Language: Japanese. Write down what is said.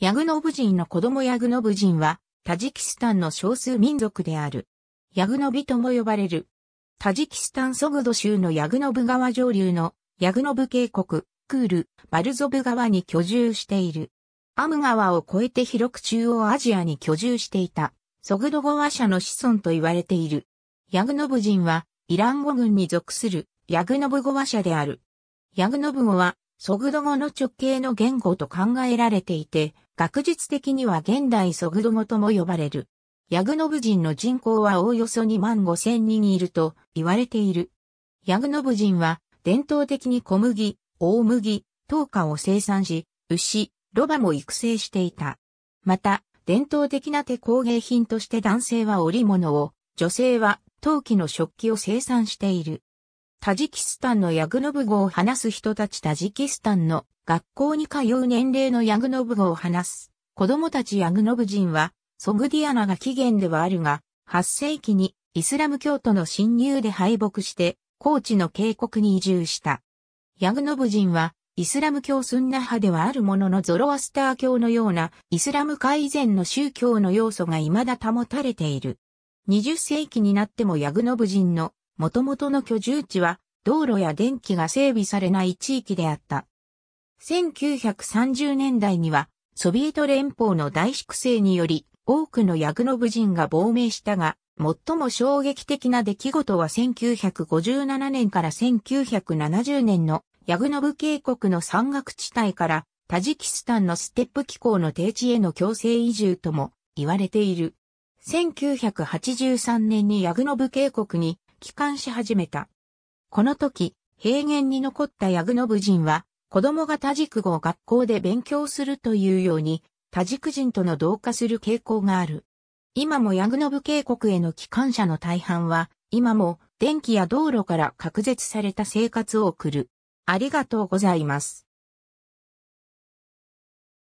ヤグノブ人の子供ヤグノブ人は、タジキスタンの少数民族である。ヤグノビとも呼ばれる。タジキスタンソグド州のヤグノブ川上流のヤグノブ渓谷、クール、バルゾブ川に居住している。アム川を越えて広く中央アジアに居住していた、ソグド語話者の子孫と言われている。ヤグノブ人は、イラン語軍に属するヤグノブ語話者である。ヤグノブ語は、ソグド語の直系の言語と考えられていて、学術的には現代ソグド語とも呼ばれる。ヤグノブ人の人口はおおよそ2万5千人いると言われている。ヤグノブ人は伝統的に小麦、大麦、糖化を生産し、牛、ロバも育成していた。また、伝統的な手工芸品として男性は織物を、女性は陶器の食器を生産している。タジキスタンのヤグノブ語を話す人たちタジキスタンの学校に通う年齢のヤグノブ語を話す子供たちヤグノブ人はソグディアナが起源ではあるが8世紀にイスラム教徒の侵入で敗北して高地の渓谷に移住した。ヤグノブ人はイスラム教スンナ派ではあるもののゾロアスター教のようなイスラム化以前の宗教の要素が未だ保たれている。20世紀になってもヤグノブ人の元々の居住地は道路や電気が整備されない地域であった。1930年代にはソビエト連邦の大粛清により多くのヤグノブ人が亡命したが、最も衝撃的な出来事は1957年から1970年のヤグノブ渓谷の山岳地帯からタジキスタンのステップ気候の低地への強制移住とも言われている。1983年にヤグノブ渓谷に帰還し始めた。この時、平原に残ったヤグノブ人は、子供が多軸語を学校で勉強するというように、多軸人との同化する傾向がある。今もヤグノブ渓谷への帰還者の大半は、今も電気や道路から隔絶された生活を送る。ありがとうございます。